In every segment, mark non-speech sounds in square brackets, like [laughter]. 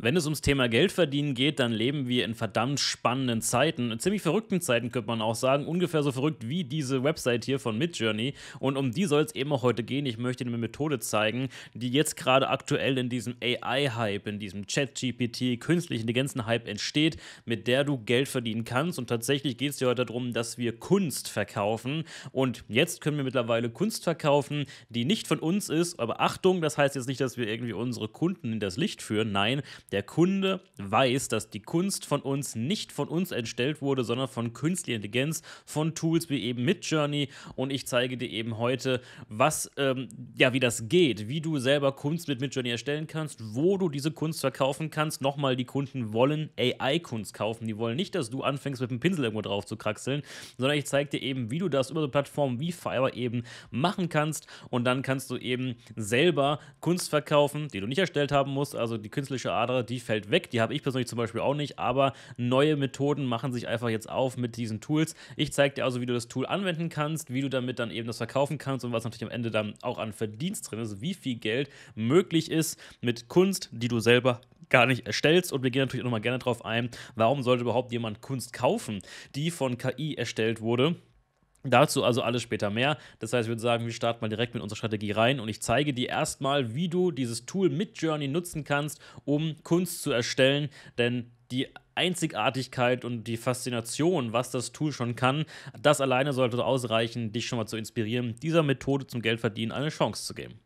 Wenn es ums Thema Geldverdienen geht, dann leben wir in verdammt spannenden Zeiten. In ziemlich verrückten Zeiten könnte man auch sagen. Ungefähr so verrückt wie diese Website hier von Midjourney. Und um die soll es eben auch heute gehen. Ich möchte eine Methode zeigen, die jetzt gerade aktuell in diesem AI-Hype, in diesem Chat-GPT, künstlichen Intelligenzen-Hype entsteht, mit der du Geld verdienen kannst. Und tatsächlich geht es dir heute darum, dass wir Kunst verkaufen. Und jetzt können wir mittlerweile Kunst verkaufen, die nicht von uns ist. Aber Achtung, das heißt jetzt nicht, dass wir irgendwie unsere Kunden in das Licht führen. Nein der Kunde weiß, dass die Kunst von uns nicht von uns entstellt wurde, sondern von künstlicher Intelligenz, von Tools wie eben Midjourney. Und ich zeige dir eben heute, was, ähm, ja, wie das geht, wie du selber Kunst mit Midjourney erstellen kannst, wo du diese Kunst verkaufen kannst. Nochmal, die Kunden wollen AI-Kunst kaufen. Die wollen nicht, dass du anfängst, mit dem Pinsel irgendwo drauf zu kraxeln, sondern ich zeige dir eben, wie du das über so Plattformen wie Fiverr eben machen kannst. Und dann kannst du eben selber Kunst verkaufen, die du nicht erstellt haben musst, also die künstliche Adresse Gitarre, die fällt weg. Die habe ich persönlich zum Beispiel auch nicht, aber neue Methoden machen sich einfach jetzt auf mit diesen Tools. Ich zeige dir also, wie du das Tool anwenden kannst, wie du damit dann eben das verkaufen kannst und was natürlich am Ende dann auch an Verdienst drin ist, wie viel Geld möglich ist mit Kunst, die du selber gar nicht erstellst. Und wir gehen natürlich auch nochmal gerne darauf ein, warum sollte überhaupt jemand Kunst kaufen, die von KI erstellt wurde. Dazu also alles später mehr. Das heißt, ich würde sagen, wir starten mal direkt mit unserer Strategie rein und ich zeige dir erstmal, wie du dieses Tool mit Journey nutzen kannst, um Kunst zu erstellen, denn die Einzigartigkeit und die Faszination, was das Tool schon kann, das alleine sollte ausreichen, dich schon mal zu inspirieren, dieser Methode zum Geldverdienen eine Chance zu geben.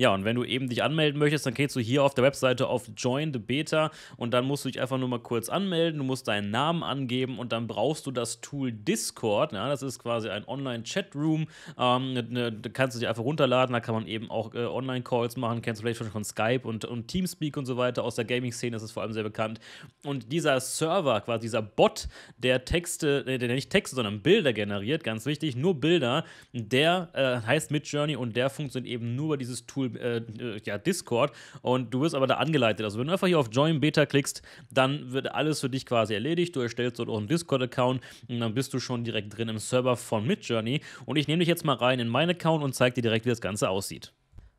Ja, und wenn du eben dich anmelden möchtest, dann gehst du hier auf der Webseite auf Join the Beta und dann musst du dich einfach nur mal kurz anmelden, du musst deinen Namen angeben und dann brauchst du das Tool Discord. Ja, das ist quasi ein Online-Chatroom. Ähm, ne, ne, kannst du dich einfach runterladen, da kann man eben auch äh, Online-Calls machen, kennst du vielleicht schon von Skype und, und Teamspeak und so weiter. Aus der Gaming-Szene ist es vor allem sehr bekannt. Und dieser Server, quasi dieser Bot, der Texte, äh, der nicht Texte, sondern Bilder generiert, ganz wichtig, nur Bilder, der äh, heißt Midjourney und der funktioniert eben nur über dieses Tool Google äh, äh, ja, Discord und du wirst aber da angeleitet. Also wenn du einfach hier auf Join Beta klickst, dann wird alles für dich quasi erledigt. Du erstellst dort auch einen Discord-Account und dann bist du schon direkt drin im Server von Midjourney. Und ich nehme dich jetzt mal rein in meinen Account und zeige dir direkt, wie das Ganze aussieht.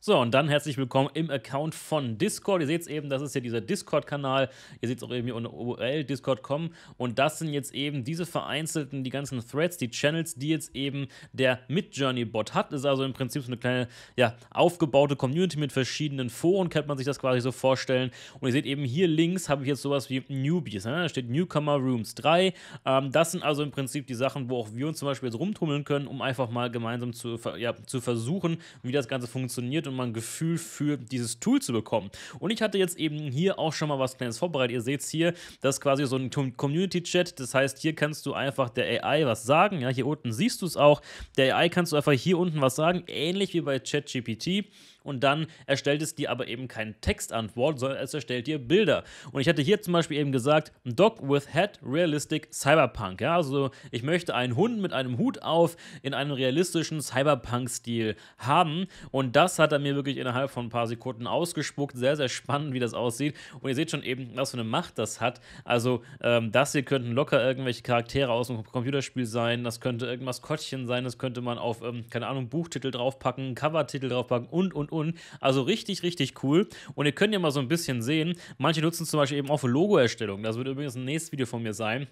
So, und dann herzlich willkommen im Account von Discord. Ihr seht es eben, das ist ja dieser Discord-Kanal. Ihr seht es auch eben hier unter URL, Discord.com. Und das sind jetzt eben diese vereinzelten, die ganzen Threads, die Channels, die jetzt eben der Mid-Journey-Bot hat. Das Ist also im Prinzip so eine kleine, ja, aufgebaute Community mit verschiedenen Foren, kann man sich das quasi so vorstellen. Und ihr seht eben hier links habe ich jetzt sowas wie Newbies. Ne? Da steht Newcomer Rooms 3. Ähm, das sind also im Prinzip die Sachen, wo auch wir uns zum Beispiel jetzt rumtummeln können, um einfach mal gemeinsam zu, ja, zu versuchen, wie das Ganze funktioniert und mal ein Gefühl für dieses Tool zu bekommen. Und ich hatte jetzt eben hier auch schon mal was Kleines vorbereitet. Ihr seht es hier, das ist quasi so ein Community-Chat. Das heißt, hier kannst du einfach der AI was sagen. Ja, hier unten siehst du es auch. Der AI kannst du einfach hier unten was sagen, ähnlich wie bei ChatGPT und dann erstellt es dir aber eben keine Textantwort, sondern es erstellt dir Bilder. Und ich hatte hier zum Beispiel eben gesagt, Dog with Head Realistic Cyberpunk. Ja, also ich möchte einen Hund mit einem Hut auf in einem realistischen Cyberpunk-Stil haben. Und das hat er mir wirklich innerhalb von ein paar Sekunden ausgespuckt. Sehr, sehr spannend, wie das aussieht. Und ihr seht schon eben, was für eine Macht das hat. Also ähm, das hier könnten locker irgendwelche Charaktere aus einem Computerspiel sein. Das könnte irgendwas Kottchen sein. Das könnte man auf, ähm, keine Ahnung, Buchtitel draufpacken, Covertitel draufpacken und, und, und. Sekunden. Also richtig, richtig cool. Und ihr könnt ja mal so ein bisschen sehen, manche nutzen zum Beispiel eben auch für Logo-Erstellung. Das wird übrigens ein nächstes Video von mir sein.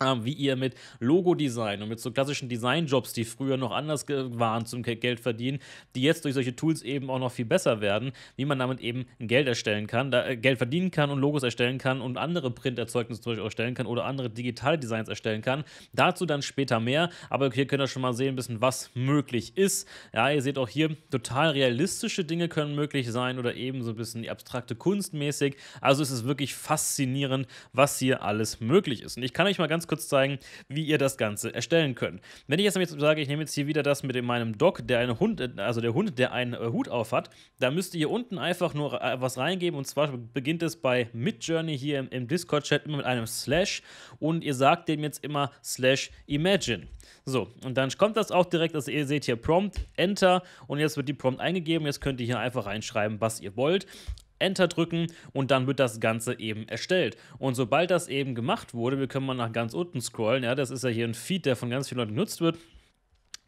Ah, wie ihr mit Logo-Design und mit so klassischen Design-Jobs, die früher noch anders waren zum Geld verdienen, die jetzt durch solche Tools eben auch noch viel besser werden, wie man damit eben Geld erstellen kann, äh, Geld verdienen kann und Logos erstellen kann und andere Printerzeugnisse zum Beispiel erstellen kann oder andere digitale Designs erstellen kann. Dazu dann später mehr, aber hier könnt ihr schon mal sehen, ein bisschen was möglich ist. Ja, ihr seht auch hier, total realistische Dinge können möglich sein oder eben so ein bisschen die abstrakte Kunst mäßig. Also es ist wirklich faszinierend, was hier alles möglich ist. Und ich kann euch mal ganz ganz kurz zeigen, wie ihr das Ganze erstellen könnt. Wenn ich jetzt, jetzt sage, ich nehme jetzt hier wieder das mit meinem Dock, der einen Hund, also der Hund, der einen äh, Hut auf hat, da müsst ihr hier unten einfach nur äh, was reingeben und zwar beginnt es bei Midjourney hier im, im Discord-Chat immer mit einem Slash und ihr sagt dem jetzt immer Slash Imagine. So, und dann kommt das auch direkt, also ihr seht hier Prompt, Enter und jetzt wird die Prompt eingegeben. Jetzt könnt ihr hier einfach reinschreiben, was ihr wollt. Enter drücken und dann wird das Ganze eben erstellt. Und sobald das eben gemacht wurde, wir können mal nach ganz unten scrollen, ja, das ist ja hier ein Feed, der von ganz vielen Leuten genutzt wird.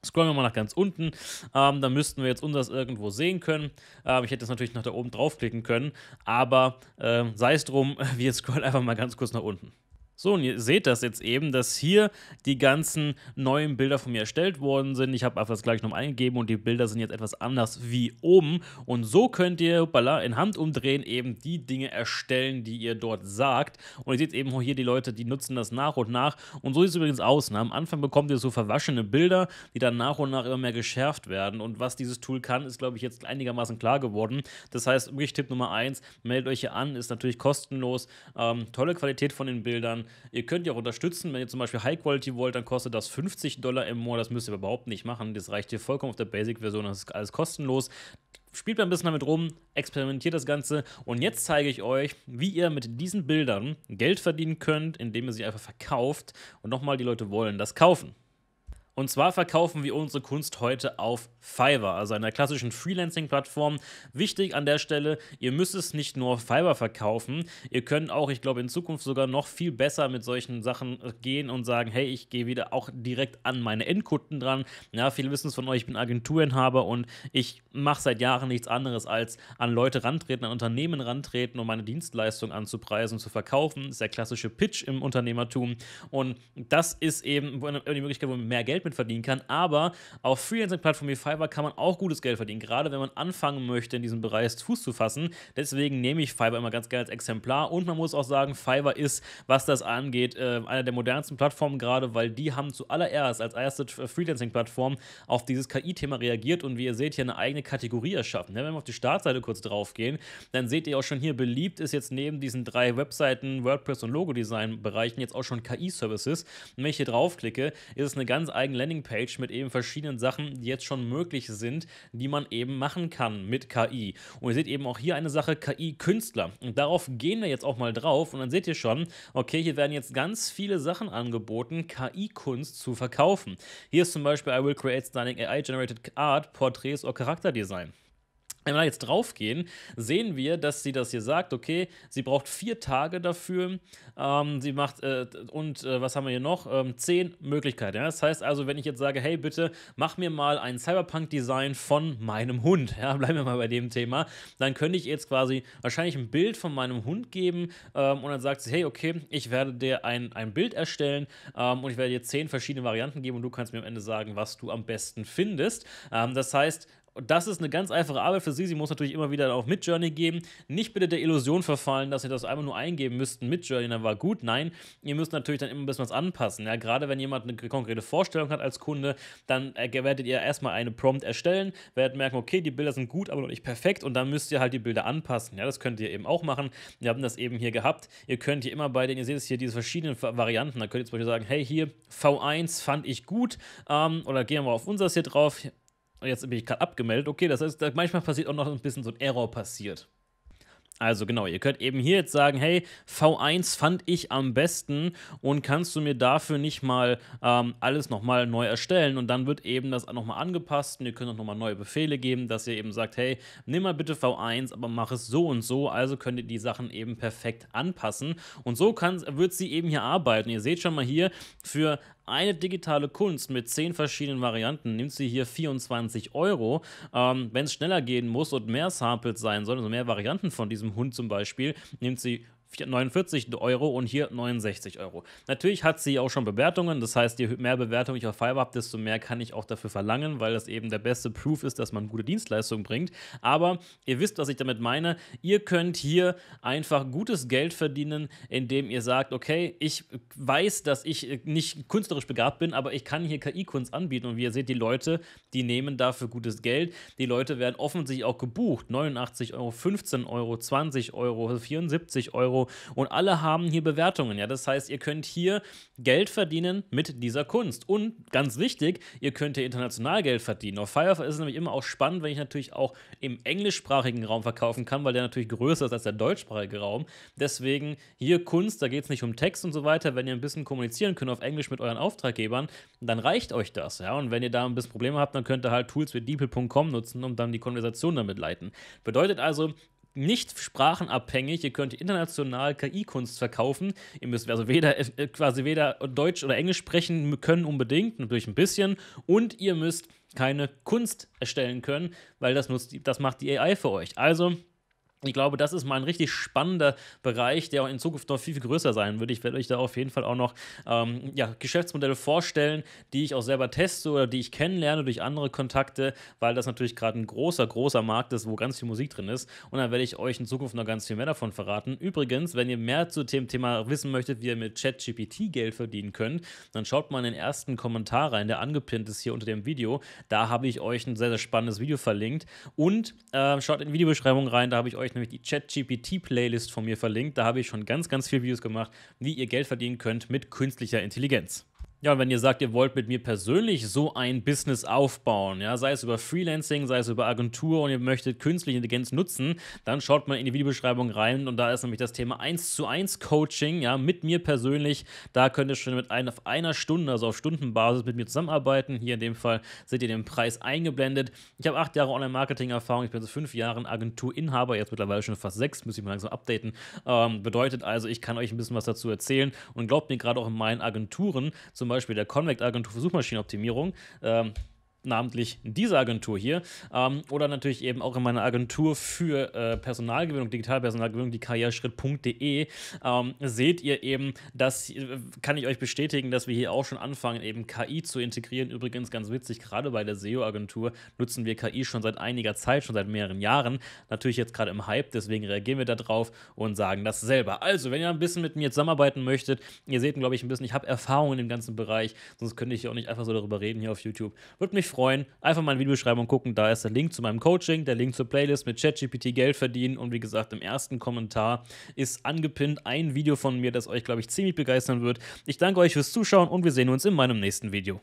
Scrollen wir mal nach ganz unten, ähm, da müssten wir jetzt unseres irgendwo sehen können. Ähm, ich hätte es natürlich nach da oben draufklicken können, aber äh, sei es drum, [laughs] wir scrollen einfach mal ganz kurz nach unten. So, und ihr seht das jetzt eben, dass hier die ganzen neuen Bilder von mir erstellt worden sind. Ich habe einfach das gleich nochmal eingegeben und die Bilder sind jetzt etwas anders wie oben. Und so könnt ihr, hoppala, in Hand umdrehen eben die Dinge erstellen, die ihr dort sagt. Und ihr seht eben hier die Leute, die nutzen das nach und nach. Und so sieht es übrigens aus. Ne? Am Anfang bekommt ihr so verwaschene Bilder, die dann nach und nach immer mehr geschärft werden. Und was dieses Tool kann, ist, glaube ich, jetzt einigermaßen klar geworden. Das heißt, wirklich Tipp Nummer eins: meldet euch hier an, ist natürlich kostenlos. Ähm, tolle Qualität von den Bildern ihr könnt ja auch unterstützen, wenn ihr zum Beispiel High Quality wollt, dann kostet das 50 Dollar im Monat, das müsst ihr überhaupt nicht machen, das reicht hier vollkommen auf der Basic-Version, das ist alles kostenlos. Spielt mal ein bisschen damit rum, experimentiert das Ganze und jetzt zeige ich euch, wie ihr mit diesen Bildern Geld verdienen könnt, indem ihr sie einfach verkauft und nochmal die Leute wollen das kaufen. Und zwar verkaufen wir unsere Kunst heute auf Fiverr, also einer klassischen Freelancing-Plattform. Wichtig an der Stelle, ihr müsst es nicht nur auf Fiverr verkaufen, ihr könnt auch, ich glaube, in Zukunft sogar noch viel besser mit solchen Sachen gehen und sagen, hey, ich gehe wieder auch direkt an meine Endkunden dran. Ja, viele wissen es von euch, ich bin Agenturinhaber und ich mache seit Jahren nichts anderes als an Leute rantreten, an Unternehmen rantreten, um meine Dienstleistung anzupreisen und zu verkaufen. Das ist der klassische Pitch im Unternehmertum und das ist eben die Möglichkeit, wo man mehr Geld mit verdienen kann. Aber auf Freelancing-Plattformen wie Fiverr kann man auch gutes Geld verdienen, gerade wenn man anfangen möchte, in diesem Bereich Fuß zu fassen. Deswegen nehme ich Fiverr immer ganz gerne als Exemplar. Und man muss auch sagen, Fiverr ist, was das angeht, äh, einer der modernsten Plattformen gerade, weil die haben zuallererst als erste äh, Freelancing-Plattform auf dieses KI-Thema reagiert und wie ihr seht, hier eine eigene Kategorie erschaffen. Wenn wir auf die Startseite kurz draufgehen, dann seht ihr auch schon hier, beliebt ist jetzt neben diesen drei Webseiten, WordPress und Logo-Design-Bereichen jetzt auch schon KI-Services. Und wenn ich hier draufklicke, ist es eine ganz eigene Landingpage mit eben verschiedenen Sachen, die jetzt schon möglich sind, die man eben machen kann mit KI. Und ihr seht eben auch hier eine Sache KI-Künstler. Und darauf gehen wir jetzt auch mal drauf und dann seht ihr schon, okay, hier werden jetzt ganz viele Sachen angeboten, KI-Kunst zu verkaufen. Hier ist zum Beispiel I will create stunning AI-generated Art, Portraits oder Charakterdesign. Wenn wir da jetzt draufgehen, sehen wir, dass sie das hier sagt, okay, sie braucht vier Tage dafür. Ähm, sie macht, äh, und äh, was haben wir hier noch? Ähm, zehn Möglichkeiten. Ja? Das heißt also, wenn ich jetzt sage, hey, bitte mach mir mal ein Cyberpunk-Design von meinem Hund, ja, [laughs] bleiben wir mal bei dem Thema, dann könnte ich jetzt quasi wahrscheinlich ein Bild von meinem Hund geben ähm, und dann sagt sie, hey, okay, ich werde dir ein, ein Bild erstellen ähm, und ich werde dir zehn verschiedene Varianten geben und du kannst mir am Ende sagen, was du am besten findest. Ähm, das heißt, und das ist eine ganz einfache Arbeit für Sie. Sie muss natürlich immer wieder auf Midjourney geben. Nicht bitte der Illusion verfallen, dass Sie das einfach nur eingeben müssten, Midjourney, dann war gut. Nein, ihr müsst natürlich dann immer ein bisschen was anpassen. Ja, gerade wenn jemand eine konkrete Vorstellung hat als Kunde, dann äh, werdet ihr erstmal eine Prompt erstellen, werdet merken, okay, die Bilder sind gut, aber noch nicht perfekt und dann müsst ihr halt die Bilder anpassen. Ja, das könnt ihr eben auch machen. Wir haben das eben hier gehabt. Ihr könnt hier immer bei den, ihr seht es hier, diese verschiedenen Varianten. Da könnt ihr zum Beispiel sagen, hey, hier V1 fand ich gut ähm, oder gehen wir auf unseres hier drauf und jetzt bin ich gerade abgemeldet. Okay, das heißt, manchmal passiert auch noch ein bisschen so ein Error passiert. Also genau, ihr könnt eben hier jetzt sagen, hey, V1 fand ich am besten und kannst du mir dafür nicht mal ähm, alles nochmal neu erstellen und dann wird eben das nochmal angepasst und ihr könnt auch nochmal neue Befehle geben, dass ihr eben sagt, hey, nimm mal bitte V1, aber mach es so und so, also könnt ihr die Sachen eben perfekt anpassen und so wird sie eben hier arbeiten. Ihr seht schon mal hier, für eine digitale Kunst mit zehn verschiedenen Varianten nimmt sie hier 24 Euro. Ähm, Wenn es schneller gehen muss und mehr Samples sein sollen, also mehr Varianten von diesem Hund zum Beispiel, nimmt sie 49 Euro und hier 69 Euro. Natürlich hat sie auch schon Bewertungen, das heißt, je mehr Bewertungen ich auf Fiverr habe, desto mehr kann ich auch dafür verlangen, weil das eben der beste Proof ist, dass man gute Dienstleistungen bringt. Aber ihr wisst, was ich damit meine. Ihr könnt hier einfach gutes Geld verdienen, indem ihr sagt, okay, ich weiß, dass ich äh, nicht künstlerisch begabt bin, aber ich kann hier KI-Kunst anbieten. Und wie ihr seht, die Leute, die nehmen dafür gutes Geld. Die Leute werden offensichtlich auch gebucht. 89 Euro, 15 Euro, 20 Euro, 74 Euro. Euro. Und alle haben hier Bewertungen. Ja, das heißt, ihr könnt hier Geld verdienen mit dieser Kunst. Und ganz wichtig, ihr könnt hier international Geld verdienen. Auf Firefox ist es nämlich immer auch spannend, wenn ich natürlich auch im englischsprachigen Raum verkaufen kann, weil der natürlich größer ist als der deutschsprachige Raum. Deswegen hier Kunst, da geht es nicht um Text und so weiter. Wenn ihr ein bisschen kommunizieren könnt auf Englisch mit euren Auftraggebern, dann reicht euch das. Ja? Und wenn ihr da ein bisschen Probleme habt, dann könnt ihr halt Tools wie deeple.com nutzen um dann die Konversation damit leiten. Bedeutet also, nicht sprachenabhängig. Ihr könnt international KI-Kunst verkaufen. Ihr müsst also weder äh, quasi weder Deutsch oder Englisch sprechen können unbedingt, natürlich ein bisschen. Und ihr müsst keine Kunst erstellen können, weil das, nutzt, das macht die AI für euch. Also ich glaube, das ist mal ein richtig spannender Bereich, der in Zukunft noch viel, viel größer sein wird. Ich werde euch da auf jeden Fall auch noch ähm, ja, Geschäftsmodelle vorstellen, die ich auch selber teste oder die ich kennenlerne durch andere Kontakte, weil das natürlich gerade ein großer, großer Markt ist, wo ganz viel Musik drin ist. Und dann werde ich euch in Zukunft noch ganz viel mehr davon verraten. Übrigens, wenn ihr mehr zu dem Thema wissen möchtet, wie ihr mit ChatGPT Geld verdienen könnt, dann schaut mal in den ersten Kommentar rein, der angepinnt ist hier unter dem Video. Da habe ich euch ein sehr, sehr spannendes Video verlinkt. Und äh, schaut in die Videobeschreibung rein, da habe ich euch nämlich die ChatGPT-Playlist von mir verlinkt. Da habe ich schon ganz, ganz viele Videos gemacht, wie ihr Geld verdienen könnt mit künstlicher Intelligenz. Ja, und wenn ihr sagt, ihr wollt mit mir persönlich so ein Business aufbauen, ja, sei es über Freelancing, sei es über Agentur und ihr möchtet künstliche Intelligenz nutzen, dann schaut mal in die Videobeschreibung rein und da ist nämlich das Thema 1 zu 1 Coaching, ja, mit mir persönlich. Da könnt ihr schon mit ein, auf einer Stunde, also auf Stundenbasis mit mir zusammenarbeiten. Hier in dem Fall seht ihr den Preis eingeblendet. Ich habe acht Jahre Online-Marketing-Erfahrung, ich bin seit fünf Jahren Agenturinhaber, jetzt mittlerweile schon fast sechs, muss ich mal langsam updaten. Ähm, bedeutet also, ich kann euch ein bisschen was dazu erzählen und glaubt mir gerade auch in meinen Agenturen, zum Beispiel Beispiel der Convect-Agentur für Suchmaschinenoptimierung, ähm, namentlich diese Agentur hier, ähm, oder natürlich eben auch in meiner Agentur für äh, Personalgewinnung, Digitalpersonalgewinnung, die karriereschritt.de, ähm, seht ihr eben, das äh, kann ich euch bestätigen, dass wir hier auch schon anfangen, eben KI zu integrieren. Übrigens ganz witzig, gerade bei der SEO-Agentur nutzen wir KI schon seit einiger Zeit, schon seit mehreren Jahren. Natürlich jetzt gerade im Hype, deswegen reagieren wir darauf und sagen das selber. Also, wenn ihr ein bisschen mit mir zusammenarbeiten möchtet, ihr seht, glaube ich, ein bisschen, ich habe Erfahrungen im ganzen Bereich, sonst könnte ich hier auch nicht einfach so darüber reden hier auf YouTube. Würde mich freuen freuen, einfach mal in die Videobeschreibung gucken. Da ist der Link zu meinem Coaching, der Link zur Playlist mit ChatGPT Geld verdienen. Und wie gesagt, im ersten Kommentar ist angepinnt ein Video von mir, das euch, glaube ich, ziemlich begeistern wird. Ich danke euch fürs Zuschauen und wir sehen uns in meinem nächsten Video.